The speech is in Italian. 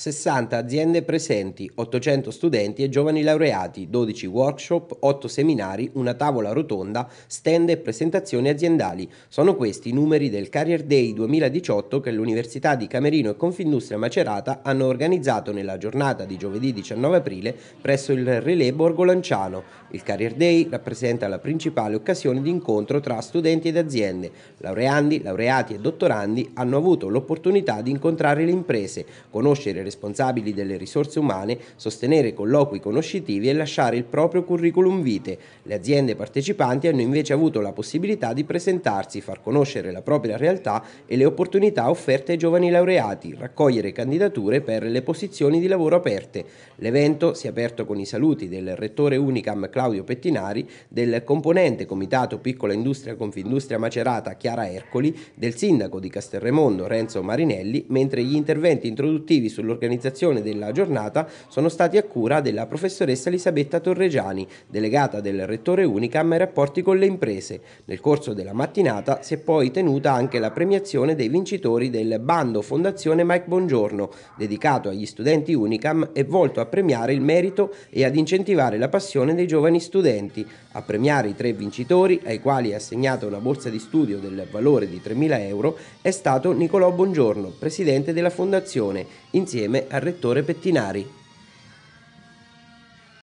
60 aziende presenti, 800 studenti e giovani laureati, 12 workshop, 8 seminari, una tavola rotonda, stand e presentazioni aziendali. Sono questi i numeri del Career Day 2018 che l'Università di Camerino e Confindustria Macerata hanno organizzato nella giornata di giovedì 19 aprile presso il Relais Borgo Lanciano. Il Career Day rappresenta la principale occasione di incontro tra studenti ed aziende. Laureandi, laureati e dottorandi hanno avuto l'opportunità di incontrare le imprese, conoscere responsabili delle risorse umane, sostenere colloqui conoscitivi e lasciare il proprio curriculum vitae. Le aziende partecipanti hanno invece avuto la possibilità di presentarsi, far conoscere la propria realtà e le opportunità offerte ai giovani laureati, raccogliere candidature per le posizioni di lavoro aperte. L'evento si è aperto con i saluti del rettore Unicam Claudio Pettinari, del componente Comitato Piccola Industria Confindustria Macerata Chiara Ercoli, del sindaco di Castelremondo Renzo Marinelli, mentre gli interventi introduttivi sull'organizzazione l'organizzazione della giornata sono stati a cura della professoressa Elisabetta Torregiani, delegata del Rettore Unicam ai rapporti con le imprese. Nel corso della mattinata si è poi tenuta anche la premiazione dei vincitori del bando Fondazione Mike Bongiorno, dedicato agli studenti Unicam e volto a premiare il merito e ad incentivare la passione dei giovani studenti, a premiare i tre vincitori ai quali è assegnata una borsa di studio del valore di 3.000 euro è stato Nicolò Bongiorno, presidente della Fondazione, insieme insieme al rettore Pettinari.